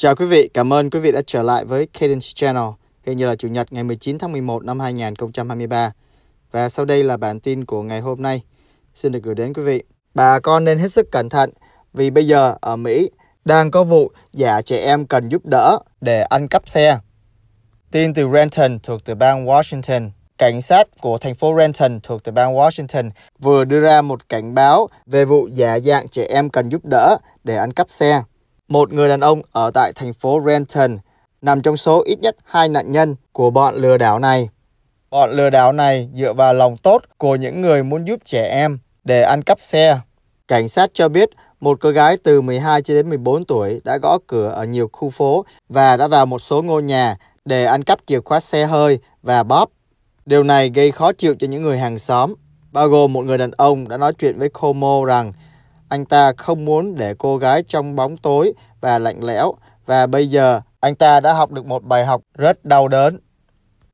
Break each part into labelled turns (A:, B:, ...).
A: Chào quý vị, cảm ơn quý vị đã trở lại với Cadence Channel. Hiện như là Chủ nhật ngày 19 tháng 11 năm 2023. Và sau đây là bản tin của ngày hôm nay. Xin được gửi đến quý vị. Bà con nên hết sức cẩn thận vì bây giờ ở Mỹ đang có vụ giả trẻ em cần giúp đỡ để ăn cắp xe. Tin từ Renton thuộc từ bang Washington. Cảnh sát của thành phố Renton thuộc từ bang Washington vừa đưa ra một cảnh báo về vụ giả dạng trẻ em cần giúp đỡ để ăn cắp xe một người đàn ông ở tại thành phố Renton nằm trong số ít nhất hai nạn nhân của bọn lừa đảo này. Bọn lừa đảo này dựa vào lòng tốt của những người muốn giúp trẻ em để ăn cắp xe. Cảnh sát cho biết một cô gái từ 12 cho đến 14 tuổi đã gõ cửa ở nhiều khu phố và đã vào một số ngôi nhà để ăn cắp chìa khóa xe hơi và bóp. Điều này gây khó chịu cho những người hàng xóm, bao gồm một người đàn ông đã nói chuyện với Como rằng anh ta không muốn để cô gái trong bóng tối và lạnh lẽo và bây giờ anh ta đã học được một bài học rất đau đớn.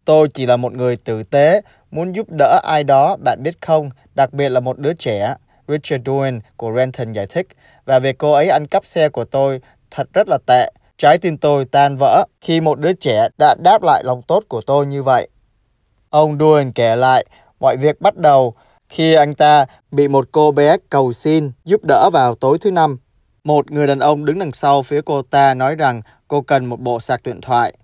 A: Tôi chỉ là một người tử tế, muốn giúp đỡ ai đó, bạn biết không, đặc biệt là một đứa trẻ. Richard Duane của Renton giải thích, và việc cô ấy ăn cắp xe của tôi thật rất là tệ. Trái tim tôi tan vỡ khi một đứa trẻ đã đáp lại lòng tốt của tôi như vậy. Ông Duane kể lại, mọi việc bắt đầu khi anh ta bị một cô bé cầu xin giúp đỡ vào tối thứ năm. Một người đàn ông đứng đằng sau phía cô ta nói rằng cô cần một bộ sạc điện thoại.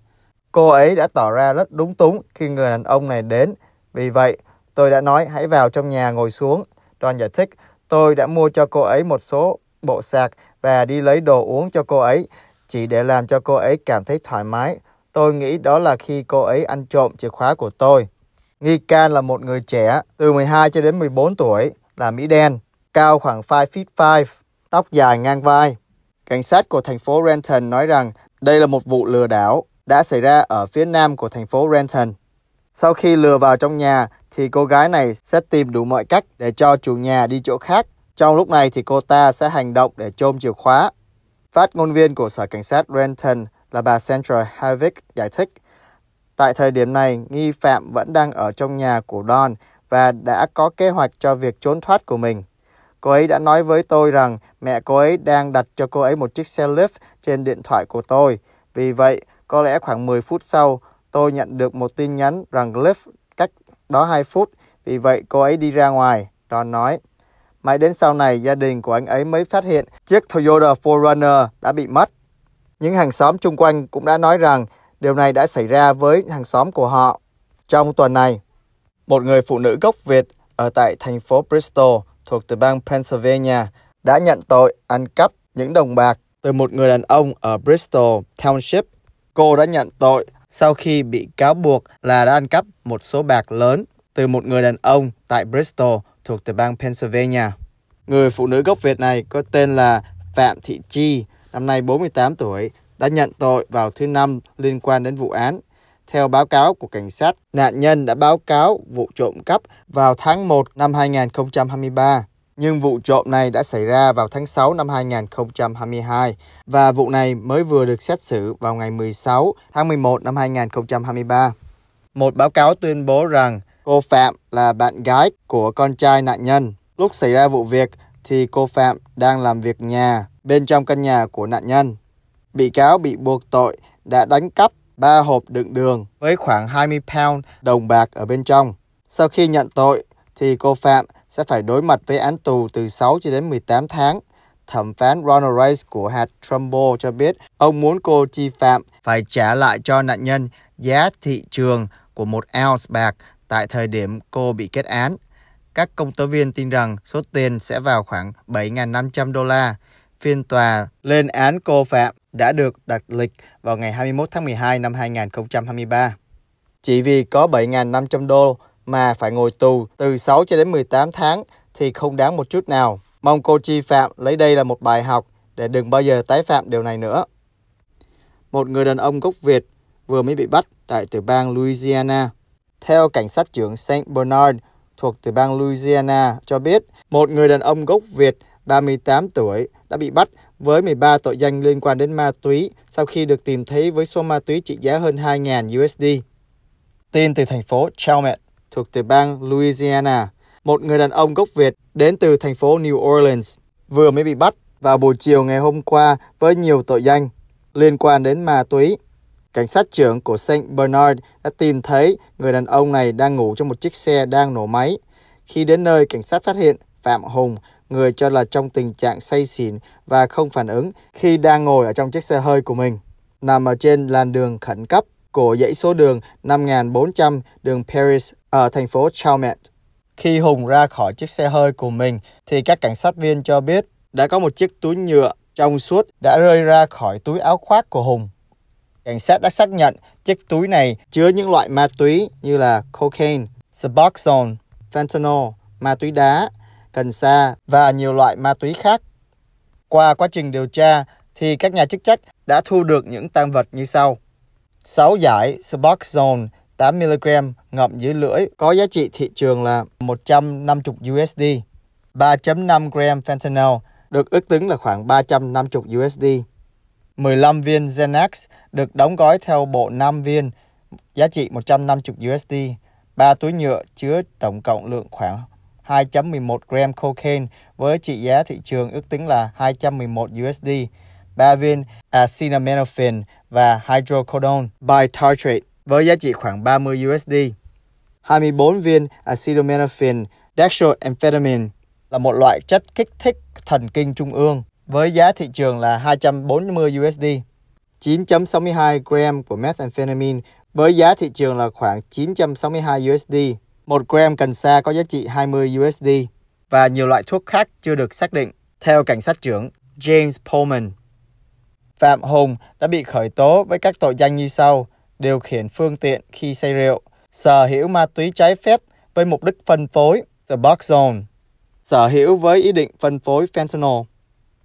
A: Cô ấy đã tỏ ra rất đúng túng khi người đàn ông này đến. Vì vậy, tôi đã nói hãy vào trong nhà ngồi xuống. Đoàn giải thích, tôi đã mua cho cô ấy một số bộ sạc và đi lấy đồ uống cho cô ấy, chỉ để làm cho cô ấy cảm thấy thoải mái. Tôi nghĩ đó là khi cô ấy ăn trộm chìa khóa của tôi. Nghi can là một người trẻ từ 12 cho đến 14 tuổi, là Mỹ đen, cao khoảng 5 feet 5, tóc dài ngang vai. Cảnh sát của thành phố Renton nói rằng đây là một vụ lừa đảo đã xảy ra ở phía nam của thành phố Renton. Sau khi lừa vào trong nhà thì cô gái này sẽ tìm đủ mọi cách để cho chủ nhà đi chỗ khác. Trong lúc này thì cô ta sẽ hành động để trôm chìa khóa. Phát ngôn viên của sở cảnh sát Renton là bà Sandra Havick giải thích Tại thời điểm này, nghi phạm vẫn đang ở trong nhà của Don và đã có kế hoạch cho việc trốn thoát của mình. Cô ấy đã nói với tôi rằng mẹ cô ấy đang đặt cho cô ấy một chiếc xe lift trên điện thoại của tôi. Vì vậy, có lẽ khoảng 10 phút sau, tôi nhận được một tin nhắn rằng lift cách đó 2 phút. Vì vậy, cô ấy đi ra ngoài. Don nói. Mãi đến sau này, gia đình của anh ấy mới phát hiện chiếc Toyota 4Runner đã bị mất. Những hàng xóm chung quanh cũng đã nói rằng Điều này đã xảy ra với hàng xóm của họ. Trong tuần này, một người phụ nữ gốc Việt ở tại thành phố Bristol thuộc từ bang Pennsylvania đã nhận tội ăn cắp những đồng bạc từ một người đàn ông ở Bristol Township. Cô đã nhận tội sau khi bị cáo buộc là đã ăn cắp một số bạc lớn từ một người đàn ông tại Bristol thuộc từ bang Pennsylvania. Người phụ nữ gốc Việt này có tên là Phạm Thị Chi, năm nay 48 tuổi, đã nhận tội vào thứ năm liên quan đến vụ án. Theo báo cáo của cảnh sát, nạn nhân đã báo cáo vụ trộm cắp vào tháng 1 năm 2023, nhưng vụ trộm này đã xảy ra vào tháng 6 năm 2022 và vụ này mới vừa được xét xử vào ngày 16 tháng 11 năm 2023. Một báo cáo tuyên bố rằng cô Phạm là bạn gái của con trai nạn nhân. Lúc xảy ra vụ việc thì cô Phạm đang làm việc nhà bên trong căn nhà của nạn nhân bị cáo bị buộc tội đã đánh cắp 3 hộp đựng đường với khoảng 20 pound đồng bạc ở bên trong. Sau khi nhận tội thì cô Phạm sẽ phải đối mặt với án tù từ 6 cho đến 18 tháng. Thẩm phán Ronald Rice của hạt Trumbull cho biết ông muốn cô Chi Phạm phải trả lại cho nạn nhân giá thị trường của một ounce bạc tại thời điểm cô bị kết án. Các công tố viên tin rằng số tiền sẽ vào khoảng 7.500 đô la, phiên tòa lên án cô Phạm đã được đặt lịch vào ngày 21 tháng 12 năm 2023. Chỉ vì có 7.500 đô mà phải ngồi tù từ 6 cho đến 18 tháng thì không đáng một chút nào. Mong cô Chi Phạm lấy đây là một bài học để đừng bao giờ tái phạm điều này nữa. Một người đàn ông gốc Việt vừa mới bị bắt tại tiểu bang Louisiana. Theo cảnh sát trưởng Saint Bernard thuộc tiểu bang Louisiana cho biết, một người đàn ông gốc Việt 38 tuổi đã bị bắt với 13 tội danh liên quan đến ma túy sau khi được tìm thấy với số ma túy trị giá hơn 2.000 USD. Tin từ thành phố Chalmette thuộc tiểu bang Louisiana, một người đàn ông gốc Việt đến từ thành phố New Orleans vừa mới bị bắt vào buổi chiều ngày hôm qua với nhiều tội danh liên quan đến ma túy. Cảnh sát trưởng của Saint Bernard đã tìm thấy người đàn ông này đang ngủ trong một chiếc xe đang nổ máy. Khi đến nơi, cảnh sát phát hiện Phạm Hùng người cho là trong tình trạng say xỉn và không phản ứng khi đang ngồi ở trong chiếc xe hơi của mình. Nằm ở trên làn đường khẩn cấp của dãy số đường 5400 đường Paris ở thành phố Chalmette. Khi Hùng ra khỏi chiếc xe hơi của mình thì các cảnh sát viên cho biết đã có một chiếc túi nhựa trong suốt đã rơi ra khỏi túi áo khoác của Hùng. Cảnh sát đã xác nhận chiếc túi này chứa những loại ma túy như là cocaine, suboxone, fentanyl, ma túy đá cần sa và nhiều loại ma túy khác. Qua quá trình điều tra thì các nhà chức trách đã thu được những tang vật như sau. 6 giải Suboxone 8mg ngậm dưới lưỡi có giá trị thị trường là 150 USD. 3.5 gram fentanyl được ước tính là khoảng 350 USD. 15 viên Xanax được đóng gói theo bộ 5 viên, giá trị 150 USD. 3 túi nhựa chứa tổng cộng lượng khoảng 2.11 gram cocaine với trị giá thị trường ước tính là 211 USD, 3 viên acetaminophen và hydrocodone bitartrate với giá trị khoảng 30 USD. 24 viên acetaminophen dextroamphetamine là một loại chất kích thích thần kinh trung ương với giá thị trường là 240 USD. 9.62 gram của methamphetamine với giá thị trường là khoảng 962 USD. 1 gram cần sa có giá trị 20 USD và nhiều loại thuốc khác chưa được xác định, theo cảnh sát trưởng James Pullman. Phạm Hùng đã bị khởi tố với các tội danh như sau, điều khiển phương tiện khi say rượu, sở hữu ma túy trái phép với mục đích phân phối, the box zone, sở hữu với ý định phân phối fentanyl,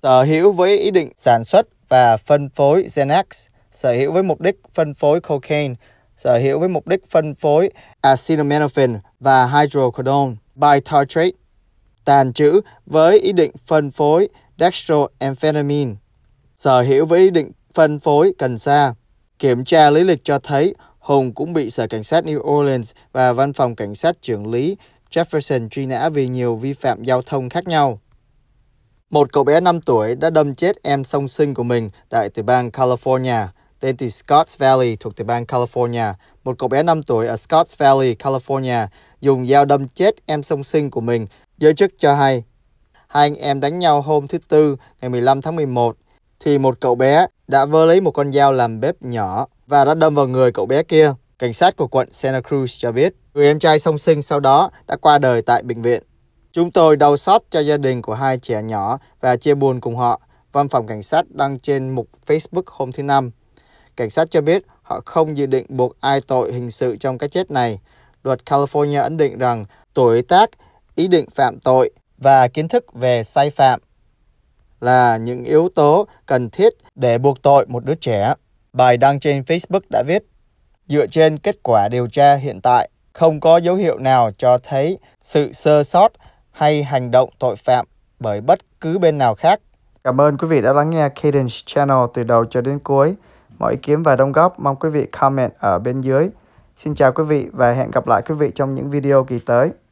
A: sở hữu với ý định sản xuất và phân phối Xanax, sở hữu với mục đích phân phối cocaine sở hữu với mục đích phân phối acetaminophen và hydrocodone bitartrate, tàn trữ với ý định phân phối dextroamphetamine, sở hữu với ý định phân phối cần sa. Kiểm tra lý lịch cho thấy Hùng cũng bị Sở Cảnh sát New Orleans và Văn phòng Cảnh sát trưởng lý Jefferson truy nã vì nhiều vi phạm giao thông khác nhau. Một cậu bé 5 tuổi đã đâm chết em song sinh của mình tại tiểu bang California tên thì Scotts Valley thuộc tiểu bang California. Một cậu bé 5 tuổi ở Scotts Valley, California dùng dao đâm chết em song sinh của mình, giới chức cho hay. Hai anh em đánh nhau hôm thứ Tư, ngày 15 tháng 11, thì một cậu bé đã vơ lấy một con dao làm bếp nhỏ và đã đâm vào người cậu bé kia. Cảnh sát của quận Santa Cruz cho biết, người em trai song sinh sau đó đã qua đời tại bệnh viện. Chúng tôi đau xót cho gia đình của hai trẻ nhỏ và chia buồn cùng họ, văn phòng cảnh sát đăng trên mục Facebook hôm thứ Năm. Cảnh sát cho biết họ không dự định buộc ai tội hình sự trong cái chết này. Luật California ấn định rằng tuổi tác, ý định phạm tội và kiến thức về sai phạm là những yếu tố cần thiết để buộc tội một đứa trẻ. Bài đăng trên Facebook đã viết, dựa trên kết quả điều tra hiện tại, không có dấu hiệu nào cho thấy sự sơ sót hay hành động tội phạm bởi bất cứ bên nào khác. Cảm ơn quý vị đã lắng nghe Cadence Channel từ đầu cho đến cuối mọi ý kiến và đóng góp mong quý vị comment ở bên dưới. Xin chào quý vị và hẹn gặp lại quý vị trong những video kỳ tới.